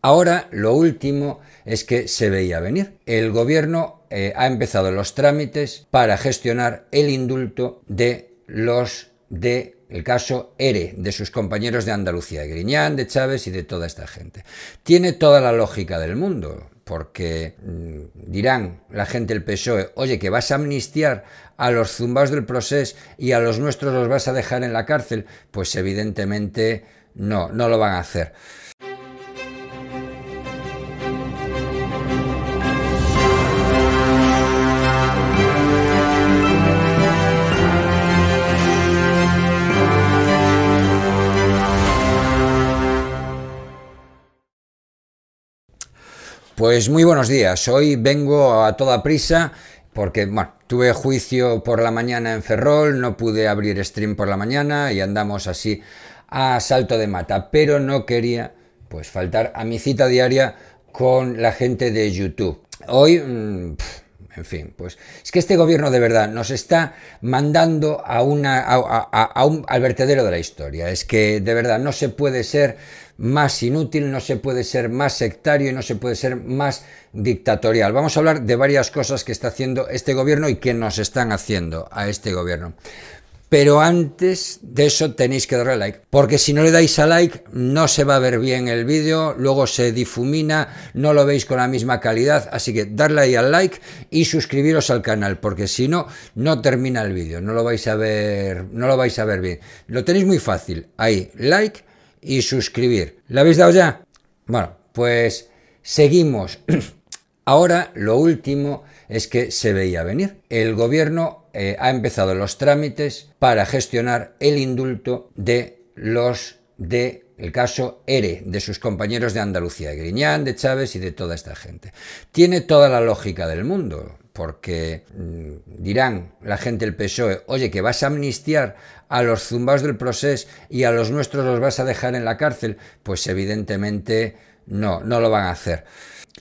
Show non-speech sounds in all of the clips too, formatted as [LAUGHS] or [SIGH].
Ahora lo último es que se veía venir. El gobierno eh, ha empezado los trámites para gestionar el indulto de los de el caso ERE, de sus compañeros de Andalucía, de Griñán, de Chávez y de toda esta gente. Tiene toda la lógica del mundo, porque mm, dirán la gente del PSOE, oye, que vas a amnistiar a los zumbados del proceso y a los nuestros los vas a dejar en la cárcel, pues evidentemente no, no lo van a hacer. Pues muy buenos días. Hoy vengo a toda prisa porque, bueno, tuve juicio por la mañana en Ferrol, no pude abrir stream por la mañana y andamos así a salto de mata, pero no quería pues faltar a mi cita diaria con la gente de YouTube. Hoy... Mm, en fin, pues es que este gobierno de verdad nos está mandando a una, un, al vertedero de la historia. Es que de verdad no se puede ser más inútil, no se puede ser más sectario y no se puede ser más dictatorial. Vamos a hablar de varias cosas que está haciendo este gobierno y que nos están haciendo a este gobierno pero antes de eso tenéis que darle like, porque si no le dais a like no se va a ver bien el vídeo, luego se difumina, no lo veis con la misma calidad, así que darle ahí al like y suscribiros al canal, porque si no no termina el vídeo, no lo vais a ver, no lo vais a ver bien. Lo tenéis muy fácil, ahí like y suscribir. ¿La habéis dado ya? Bueno, pues seguimos. [CLEARS THROAT] Ahora lo último es que se veía venir. El gobierno eh, ha empezado los trámites para gestionar el indulto de los de el caso ERE, de sus compañeros de Andalucía, de Griñán, de Chávez y de toda esta gente. Tiene toda la lógica del mundo, porque mm, dirán la gente del PSOE, oye, que vas a amnistiar a los zumbados del proceso y a los nuestros los vas a dejar en la cárcel, pues evidentemente no, no lo van a hacer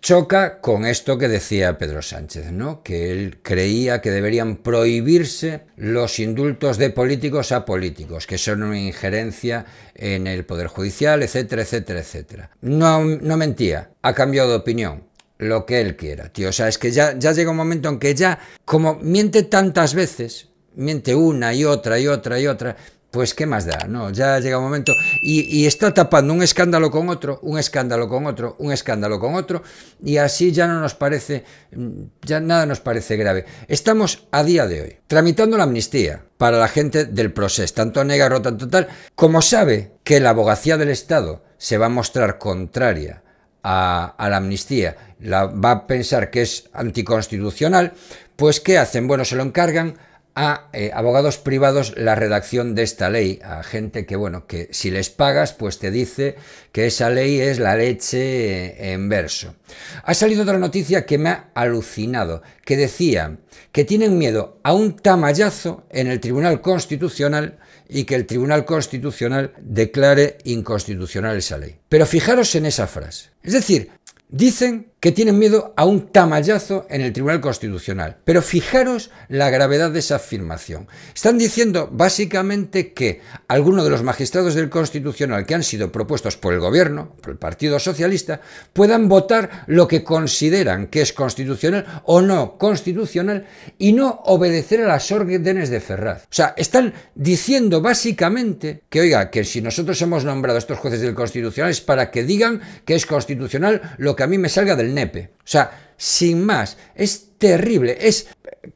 choca con esto que decía Pedro Sánchez, ¿no? que él creía que deberían prohibirse los indultos de políticos a políticos, que son una injerencia en el Poder Judicial, etcétera, etcétera, etcétera. No, no mentía, ha cambiado de opinión lo que él quiera, tío. O sea, es que ya, ya llega un momento en que ya, como miente tantas veces, miente una y otra y otra y otra, pues qué más da, ¿no? Ya llega un momento y, está tapando un escándalo con otro, un escándalo con otro, un escándalo con otro, y así ya no nos parece, mm, ya nada nos parece grave. Estamos a día de hoy tramitando la amnistía para la gente del proceso, tanto Negarro, tanto tal, como sabe que la abogacía del Estado se va a mostrar contraria a, la amnistía, la, va a pensar que es anticonstitucional, pues ¿qué hacen? Bueno, se lo encargan a eh, abogados privados la redacción de esta ley, a gente que, bueno, que si les pagas, pues te dice que esa ley es la leche en verso. Ha salido otra noticia que me ha alucinado, que decía que tienen miedo a un tamallazo en el Tribunal Constitucional y que el Tribunal Constitucional declare inconstitucional esa ley. Pero fijaros en esa frase. Es decir, dicen que tienen miedo a un tamallazo en el Tribunal Constitucional. Pero fijaros la gravedad de esa afirmación. Están diciendo básicamente que algunos de los magistrados del Constitucional que han sido propuestos por el Gobierno, por el Partido Socialista, puedan votar lo que consideran que es constitucional o no constitucional y no obedecer a las órdenes de Ferraz. O sea, están diciendo básicamente que, oiga, que si nosotros hemos nombrado a estos jueces del Constitucional es para que digan que es constitucional lo que a mí me salga del o sea, sin más, es terrible, es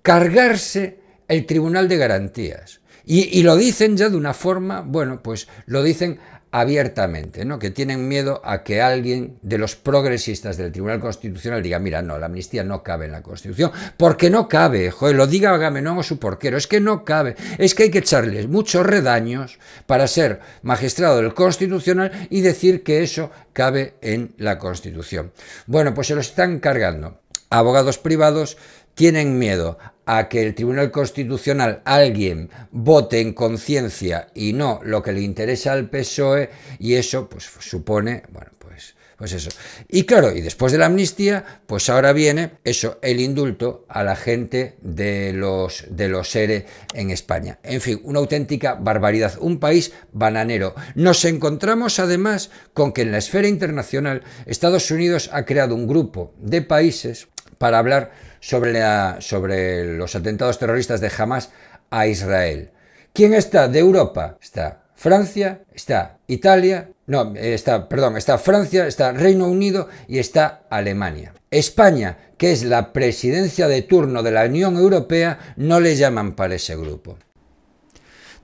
cargarse el Tribunal de Garantías. Y, y, lo dicen ya de una forma, bueno, pues lo dicen abiertamente, ¿no? que tienen miedo a que alguien de los progresistas del Tribunal Constitucional diga, mira, no, la amnistía no cabe en la Constitución, porque no cabe, joder, lo diga no o su porquero, es que no cabe, es que hay que echarles muchos redaños para ser magistrado del Constitucional y decir que eso cabe en la Constitución. Bueno, pues se lo están cargando. Abogados privados tienen miedo a que el Tribunal Constitucional alguien vote en conciencia y no lo que le interesa al PSOE y eso pues supone, bueno, pues pues eso. Y claro, y después de la amnistía, pues ahora viene eso, el indulto a la gente de los, de los ERE e en España. En fin, una auténtica barbaridad, un país bananero. Nos encontramos además con que en la esfera internacional Estados Unidos ha creado un grupo de países para hablar sobre, los atentados terroristas de Hamas a Israel. ¿Quién está de Europa? Está Francia, está Italia, no, eh, está, perdón, está Francia, está Reino Unido y está Alemania. España, que es la presidencia de turno de la Unión Europea, no le llaman para ese grupo.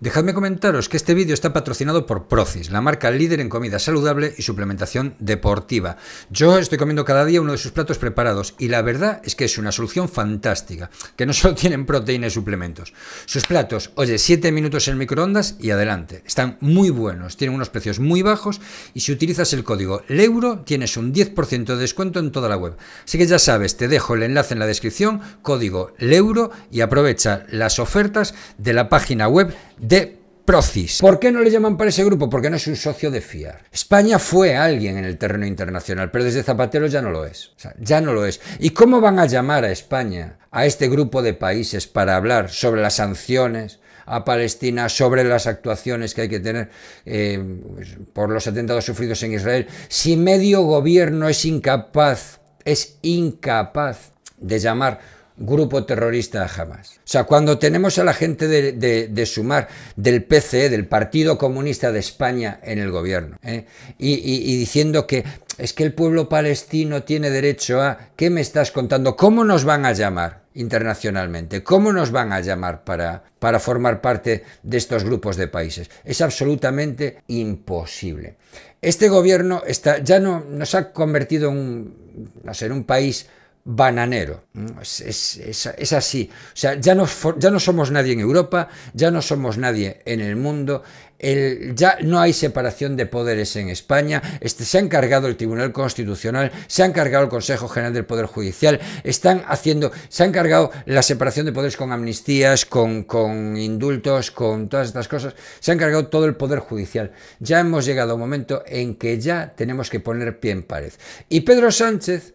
Dejadme comentaros que este vídeo está patrocinado por Procis, la marca líder en comida saludable y suplementación deportiva. Yo estoy comiendo cada día uno de sus platos preparados y la verdad es que es una solución fantástica, que no [LAUGHS] solo tienen proteínas y suplementos. Sus platos, oye, 7 minutos en microondas y adelante. Están muy buenos, tienen unos precios muy bajos y si utilizas el código LEURO tienes un 10% de descuento en toda la web. Así que ya sabes, te dejo el enlace en la descripción, código LEURO y aprovecha las ofertas de la página web de Procis. ¿Por qué no le llaman para ese grupo? Porque no es un socio de fiar. España fue alguien en el terreno internacional, pero desde Zapatero ya no lo es. ya no lo es. ¿Y cómo van a llamar a España, a este grupo de países, para hablar sobre las sanciones a Palestina, sobre las actuaciones que hay que tener eh, pues, por los atentados sufridos en Israel, si medio gobierno es incapaz, es incapaz de llamar grupo terrorista jamás. O sea, cuando tenemos a la gente de, Sumar, del PCE, del Partido Comunista de España en el gobierno, ¿eh? y, diciendo que es que el pueblo palestino tiene derecho a... ¿Qué me estás contando? ¿Cómo nos van a llamar internacionalmente? ¿Cómo nos van a llamar para, para formar parte de estos grupos de países? Es absolutamente imposible. Este gobierno está, ya no, nos ha convertido en, en un país bananero. Mm, es, así. O sea, ya no, ya no somos nadie en Europa, ya no somos nadie en el mundo, el, ya no hay separación de poderes en España, este, se ha encargado el Tribunal Constitucional, se ha encargado el Consejo General del Poder Judicial, están haciendo, se ha encargado la separación de poderes con amnistías, con, con indultos, con todas estas cosas, se ha encargado todo el Poder Judicial. Ya hemos llegado a un momento en que ya tenemos que poner pie en pared. Y Pedro Sánchez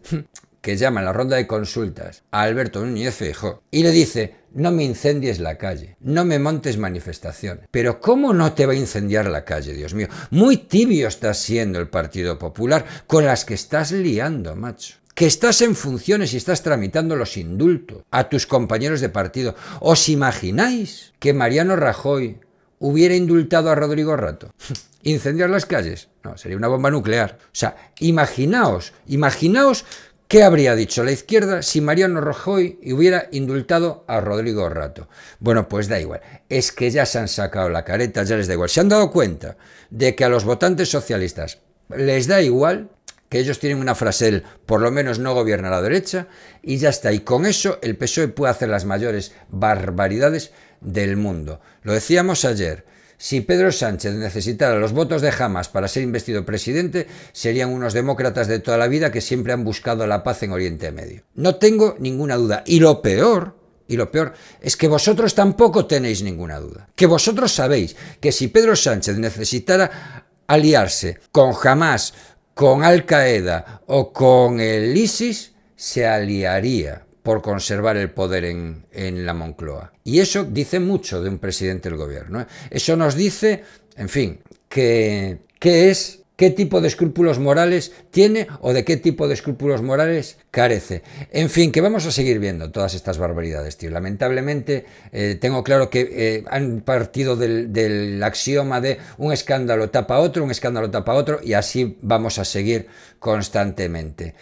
que llama en la ronda de consultas a Alberto Núñez Feijóo y le dice no me incendies la calle, no me montes manifestación. Pero ¿cómo no te va a incendiar la calle, Dios mío? Muy tibio está siendo el Partido Popular con las que estás liando, macho que estás en funciones y estás tramitando los indultos a tus compañeros de partido. ¿Os imagináis que Mariano Rajoy hubiera indultado a Rodrigo Rato? [LAUGHS] ¿Incendiar las calles? No, sería una bomba nuclear. O sea, imaginaos, imaginaos ¿Qué habría dicho la izquierda si Mariano Rojoy hubiera indultado a Rodrigo Rato? Bueno, pues da igual. Es que ya se han sacado la careta, ya les da igual. Se han dado cuenta de que a los votantes socialistas les da igual que ellos tienen una frase, él, por lo menos no gobierna la derecha, y ya está. Y con eso el PSOE puede hacer las mayores barbaridades del mundo. Lo decíamos ayer. Si Pedro Sánchez necesitara los votos de Hamas para ser investido presidente, serían unos demócratas de toda la vida que siempre han buscado la paz en Oriente Medio. No tengo ninguna duda. Y lo peor, y lo peor es que vosotros tampoco tenéis ninguna duda. Que vosotros sabéis que si Pedro Sánchez necesitara aliarse con Hamas, con Al Qaeda o con el ISIS, se aliaría por conservar el poder en, la Moncloa. Y eso dice mucho de un presidente del gobierno. ¿eh? Eso nos dice, en fin, qué es, qué tipo de escrúpulos morales tiene o de qué tipo de escrúpulos morales carece. En fin, que vamos a seguir viendo todas estas barbaridades, tío. Lamentablemente, eh, tengo claro que eh, han partido del, del axioma de un escándalo tapa otro, un escándalo tapa otro, y así vamos a seguir constantemente.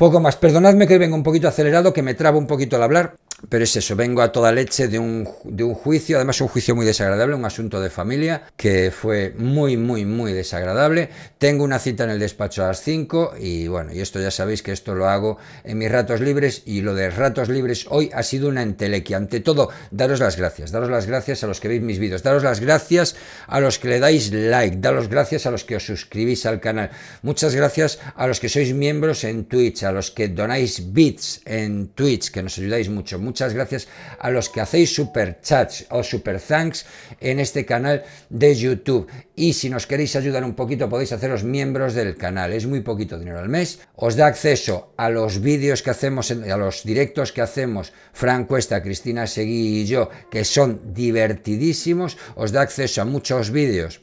Poco más, perdonadme que vengo un poquito acelerado, que me trabo un poquito al hablar, pero es eso, vengo a toda leche de un, de un juicio, además un juicio muy desagradable, un asunto de familia que fue muy, muy, muy desagradable. Tengo una cita en el despacho a las 5 y bueno, y esto ya sabéis que esto lo hago en mis ratos libres y lo de ratos libres hoy ha sido una entelequia. Ante todo, daros las gracias, daros las gracias a los que veis mis vídeos, daros las gracias a los que le dais like, daros gracias a los que os suscribís al canal. Muchas gracias a los que sois miembros en Twitch, a los que donáis bits en Twitch, que nos ayudáis mucho muchas gracias a los que hacéis super chats o super thanks en este canal de YouTube. Y si nos queréis ayudar un poquito, podéis haceros miembros del canal. Es muy poquito dinero al mes. Os da acceso a los vídeos que hacemos, a los directos que hacemos Fran Cuesta, Cristina Seguí y yo, que son divertidísimos. Os da acceso a muchos vídeos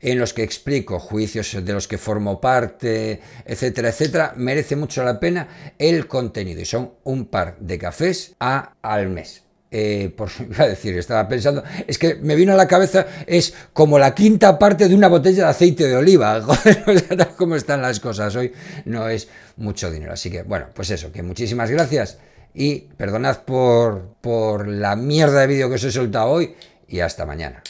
en los que explico juicios de los que formo parte, etcétera, etcétera, merece mucho la pena el contenido y son un par de cafés a, al mes. Eh, por [LAUGHS] iba a decir, estaba pensando, es que me vino a la cabeza, es como la quinta parte de una botella de aceite de oliva. [LAUGHS] como cómo están las cosas hoy, no es mucho dinero. Así que, bueno, pues eso, que muchísimas gracias y perdonad por, por la mierda de vídeo que os he soltado hoy y hasta mañana.